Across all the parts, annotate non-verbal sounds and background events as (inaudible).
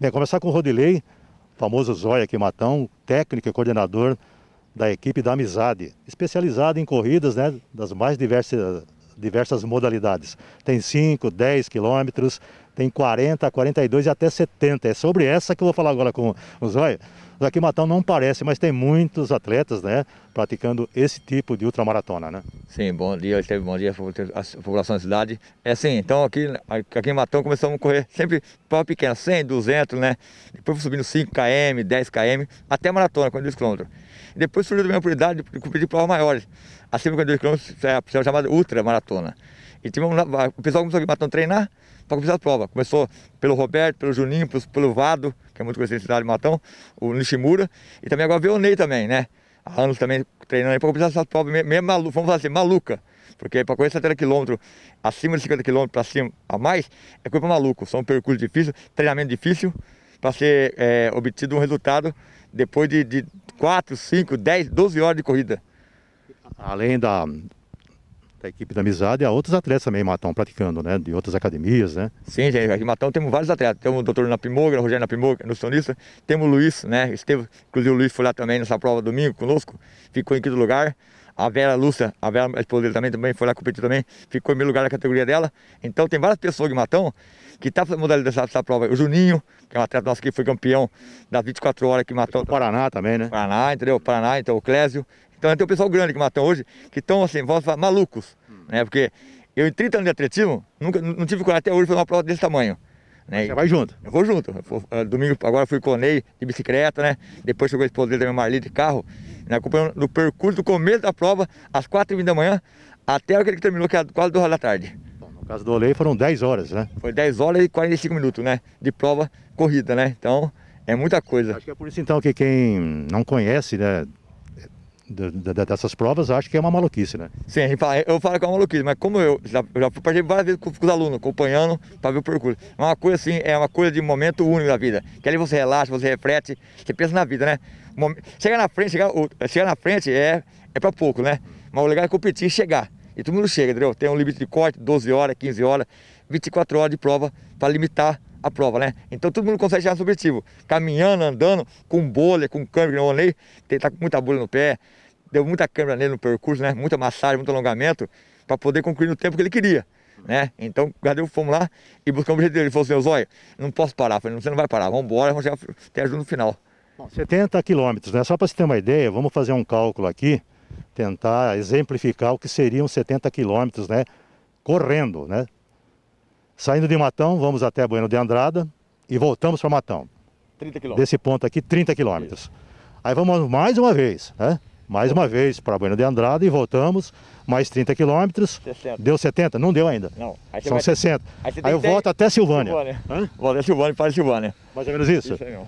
Bem, começar com o Rodilei, famoso Zóia aqui Matão, técnico e coordenador da equipe da Amizade, especializado em corridas né, das mais diversas, diversas modalidades. Tem 5, 10 quilômetros, tem 40, 42 e até 70. É sobre essa que eu vou falar agora com o Aqui em Matão não parece, mas tem muitos atletas, né, praticando esse tipo de ultramaratona, né? Sim, bom dia, Esteve, bom dia, a população da cidade. É assim, então aqui, aqui em Matão começamos a correr sempre para pequena, 100, 200, né? Depois subindo 5 km, 10 km, até maratona com 2 km. Depois surgiu a minha oportunidade de competir provas maiores, acima de 2 km, chamada ultramaratona. E tivemos o pessoal começou a matar treinar para começar a prova. Começou pelo Roberto, pelo Juninho, pelo, pelo Vado, que é muito conhecido na cidade de Matão, o Nishimura, e também agora veio o Ney também, né? Há anos também treinando aí para começar essa prova meio maluca, vamos fazer assim, maluca. Porque para correr 70 km acima de 50 km para cima a mais, é coisa maluco. São percursos difíceis, treinamento difícil, para ser é, obtido um resultado depois de, de 4, 5, 10, 12 horas de corrida. Além da, da equipe da Amizade, há outros atletas também em Matão praticando, né? De outras academias, né? Sim, gente, aqui em Matão temos vários atletas. Temos o doutor Napimogra, o Rogério Napimogra, nutricionista. Temos o Luiz, né? Esteve, inclusive o Luiz foi lá também nessa prova domingo conosco, ficou em quinto lugar. A Vera Lúcia, a Vera, a esposa dele também, também foi lá competir também, ficou em primeiro lugar na categoria dela. Então tem várias pessoas de Matão que estão tá mudando dessa, dessa prova. O Juninho, que é um atleta nosso que foi campeão das 24 horas que em Matão. Paraná também, né? Paraná, entendeu? Paraná, então o Clésio. Então tem o pessoal grande que matam hoje, que estão assim, malucos, hum. né? Porque eu em 30 anos de atletismo, nunca, não tive coragem até hoje fazer uma prova desse tamanho. Né? Você vai junto? Eu vou junto. Eu vou, ah, domingo agora fui com o Ney de bicicleta, né? Depois chegou a esposa dele também, Marli, de carro. Né? Acompanhando no percurso do começo da prova, às 4h20 da manhã, até aquele que terminou, que era é quase 2 horas da tarde. Bom, no caso do Olei foram 10 horas, né? Foi 10 horas e 45 minutos, né? De prova corrida, né? Então, é muita coisa. Acho que é por isso então que quem não conhece, né? dessas provas, acho que é uma maluquice, né? Sim, eu falo que é uma maluquice, mas como eu já, eu já participei várias vezes com, os alunos, acompanhando para ver o percurso. É uma coisa assim, é uma coisa de momento único da vida. Que ali você relaxa, você reflete, você pensa na vida, né? Chegar na frente, chegar, chegar na frente é, é para pouco, né? Mas o legal é competir e chegar. E todo mundo chega, entendeu? Tem um limite de corte, 12 horas, 15 horas, 24 horas de prova para limitar a prova, né? Então todo mundo consegue chegar no objetivo. Caminhando, andando, com bolha, com câmbio, não olhei, tá com muita bolha no pé, deu muita câmera nele no percurso, né? Muita massagem, muito alongamento, para poder concluir no tempo que ele queria. Né? Então, cadê fomos lá e buscamos o objetivo. Ele falou assim, Zóio, não posso parar. Eu falei, você não vai parar, vamos embora, vamos chegar até junto no final. Bom, 70 quilômetros, né? Só para você ter uma ideia, vamos fazer um cálculo aqui, tentar exemplificar o que seriam 70 quilômetros, né? Correndo, né? Saindo de Matão, vamos até Bueno de Andrada e voltamos para Matão. 30 quilômetros. Desse ponto aqui, 30 quilômetros. Aí vamos mais uma vez, né? Mais uma vez para Bueno de Andrada e voltamos, mais 30 quilômetros. Deu 70? Não deu ainda. Não. Aí São 60. Aí, aí eu ter... volto até Silvânia. Silvânia. Volto até Silvânia, para Silvânia. Mais ou menos isso? Isso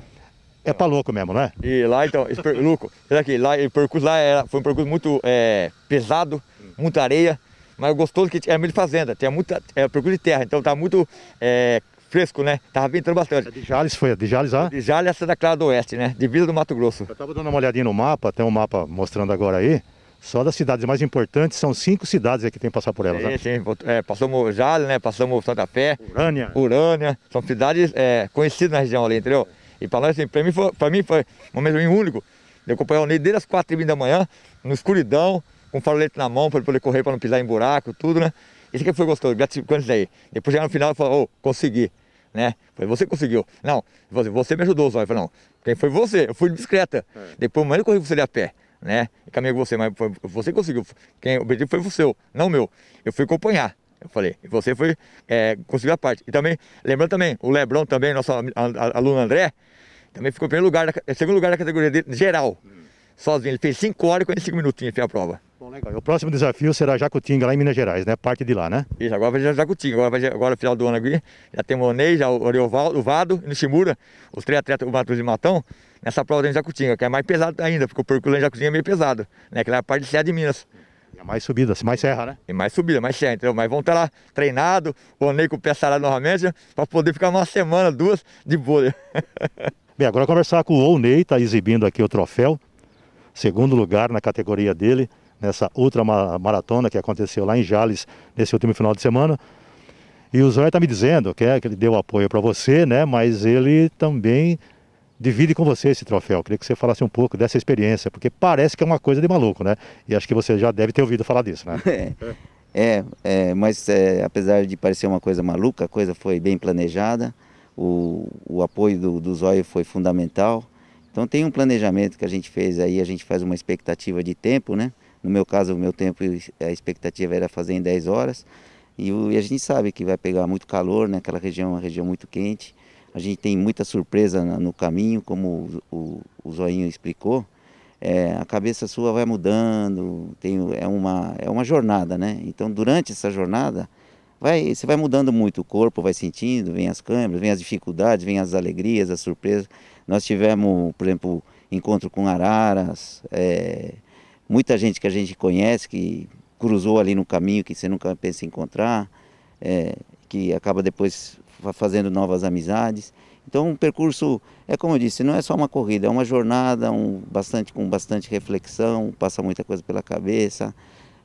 É para louco mesmo, né? E lá então, (laughs) louco. será que lá, o percurso lá era, foi um percurso muito é, pesado, hum. muita areia. Mas é gostoso que é meio de fazenda, tinha muita é, procura de terra, então tá muito é, fresco, né? Tava ventando bastante. É de Jales foi, de Jales, ah? De Jales, Santa é Clara do Oeste, né? Divisa do Mato Grosso. Eu tava dando uma olhadinha no mapa, tem um mapa mostrando agora aí. Só das cidades mais importantes, são cinco cidades que tem que passar por elas, né? Sim, é, passamos Jales, né? Passamos Santa Fé. Urânia. Urânia. São cidades é, conhecidas na região ali, entendeu? E para nós, assim, para mim, foi, mim foi um momento único. Eu acompanhei o Ney desde as quatro e meia da manhã, no escuridão, com farolete na mão para poder correr para não pisar em buraco, tudo, né? Isso que foi gostoso, gratificante daí. Depois já no final falou, oh, consegui, né? Falei, você conseguiu. Não, você me ajudou só. Eu falei, não, quem foi você? Eu fui discreta. É. Depois, mas eu corri você a pé, né? Eu caminhei com você, mas foi, você conseguiu. Quem obedeceu foi você, não meu. Eu fui acompanhar. Eu falei, e você foi, é, conseguiu a parte. E também, lembrando também, o Lebrão também, nosso aluno André, também ficou em primeiro lugar, segundo lugar da categoria dele, geral. Hum. Sozinho, ele fez 5 horas e 45 minutinhos, fez a prova. Bom, legal. E o próximo desafio será Jacutinga, lá em Minas Gerais, né? Parte de lá, né? Isso, agora vai Jacutinga, agora, vai, agora final do ano aqui. Já tem o Onei, já o Oriovaldo, o Vado e no Shimura, os três atletas, o Matheus e o Matão, nessa prova em Jacutinga, que é mais pesado ainda, porque o percurso em Jacutinga é meio pesado, né? Que lá é a parte de Serra de Minas. É mais subida, mais serra, né? É mais subida, mais serra, entendeu? Mas vão estar lá treinados, o Onei com o pé sarado novamente, para poder ficar uma semana, duas, de boa. (laughs) Bem, agora conversar com o Onei, tá exibindo aqui o troféu, segundo lugar na categoria dele nessa outra maratona que aconteceu lá em Jales nesse último final de semana. E o Zóia está me dizendo que, é, que ele deu apoio para você, né? Mas ele também divide com você esse troféu. Eu queria que você falasse um pouco dessa experiência, porque parece que é uma coisa de maluco, né? E acho que você já deve ter ouvido falar disso, né? (laughs) É. é, é, mas é, apesar de parecer uma coisa maluca, a coisa foi bem planejada. O, o apoio do, do Zóio foi fundamental. Então tem um planejamento que a gente fez aí, a gente faz uma expectativa de tempo, né? No meu caso, o meu tempo, a expectativa era fazer em 10 horas. E, e a gente sabe que vai pegar muito calor, né? Aquela região é uma região muito quente. A gente tem muita surpresa no caminho, como o, o, o Zoinho explicou. É, a cabeça sua vai mudando, tem, é, uma, é uma jornada, né? Então, durante essa jornada, vai, você vai mudando muito o corpo, vai sentindo, vem as câmeras, vem as dificuldades, vem as alegrias, as surpresas. Nós tivemos, por exemplo, encontro com araras, é, muita gente que a gente conhece, que cruzou ali no caminho, que você nunca pensa em encontrar, é, que acaba depois fazendo novas amizades. Então, um percurso, é como eu disse, não é só uma corrida, é uma jornada um, bastante, com bastante reflexão, passa muita coisa pela cabeça,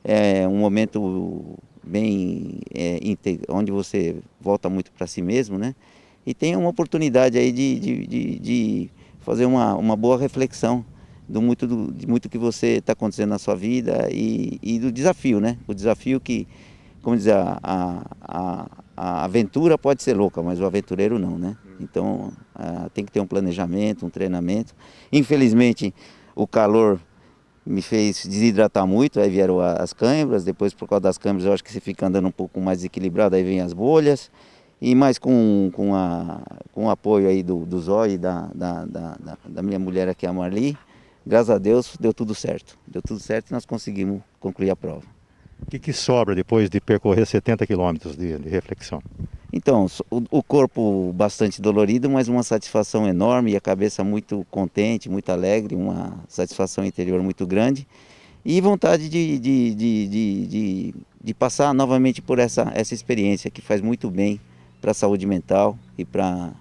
é um momento bem é, onde você volta muito para si mesmo, né? E tem uma oportunidade aí de, de, de, de fazer uma, uma boa reflexão do muito, do, de muito que você está acontecendo na sua vida e, e, do desafio, né? O desafio que, como dizer, a, a, a aventura pode ser louca, mas o aventureiro não, né? Uhum. Então ah, tem que ter um planejamento, um treinamento. Infelizmente o calor me fez desidratar muito, aí vieram as câimbras, depois por causa das câimbras eu acho que você fica andando um pouco mais equilibrado, aí vem as bolhas, e mais com, com, a, com o apoio aí do, do Zói e da, da, da, da minha mulher aqui, a Marli, graças a Deus deu tudo certo. Deu tudo certo e nós conseguimos concluir a prova. O que, que sobra depois de percorrer 70 quilômetros de, de, reflexão? Então, o, o, corpo bastante dolorido, mas uma satisfação enorme e a cabeça muito contente, muito alegre, uma satisfação interior muito grande e vontade de, de, de, de passar novamente por essa, essa experiência que faz muito bem para a saúde mental e para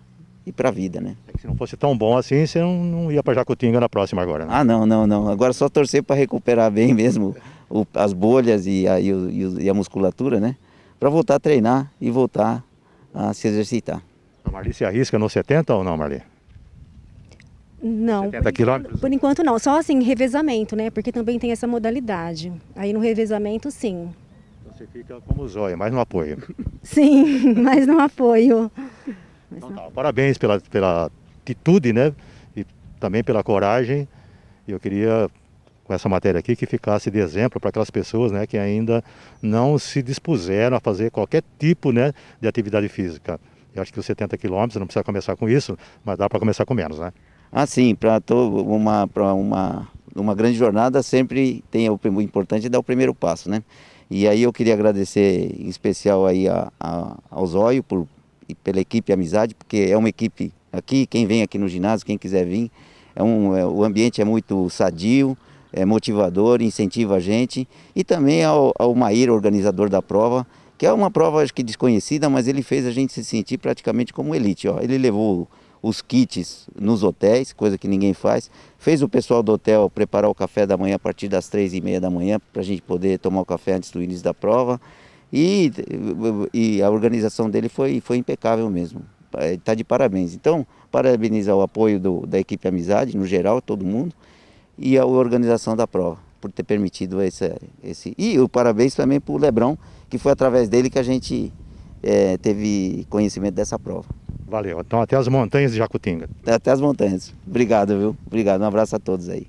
e para a vida, né? É se não fosse tão bom assim, você não, não ia para Jacutinga na próxima agora, né? Ah, não, não, não. Agora é só torcer para recuperar bem mesmo o, as bolhas e a, e, o, e a musculatura, né? Para voltar a treinar e voltar a se exercitar. A Marli se arrisca no 70 ou não, Marli? Não. 70 por quilômetros? por enquanto não, só assim, revezamento, né? Porque também tem essa modalidade. Aí no revezamento, sim. Você fica como zóia, mas no apoio. Sim, (laughs) mas no apoio. Então, tá. Parabéns pela, pela atitude, né? E também pela coragem. E eu queria, com essa matéria aqui, que ficasse de exemplo para aquelas pessoas né, que ainda não se dispuseram a fazer qualquer tipo né, de atividade física. Eu acho que os 70 quilômetros, não precisa começar com isso, mas dá para começar com menos, né? Ah, sim, para uma, uma, uma grande jornada sempre tem o, o importante é dar o primeiro passo, né? E aí eu queria agradecer em especial aí a, a, ao Zóio por e pela equipe Amizade, porque é uma equipe aqui, quem vem aqui no ginásio, quem quiser vir, é um, é, o ambiente é muito sadio, é motivador, incentiva a gente. E também ao, ao Maíra, organizador da prova, que é uma prova acho que desconhecida, mas ele fez a gente se sentir praticamente como elite. Ó. Ele levou os kits nos hotéis, coisa que ninguém faz. Fez o pessoal do hotel preparar o café da manhã a partir das três e meia da manhã para a gente poder tomar o café antes do início da prova. E, e a organização dele foi, foi impecável mesmo. Está é, de parabéns. Então, parabenizar o apoio do, da equipe Amizade, no geral, todo mundo, e a organização da prova, por ter permitido esse. esse. E o parabéns também para o Lebrão, que foi através dele que a gente é, teve conhecimento dessa prova. Valeu. Então, até as montanhas de Jacutinga. Até as montanhas. Obrigado, viu? Obrigado. Um abraço a todos aí.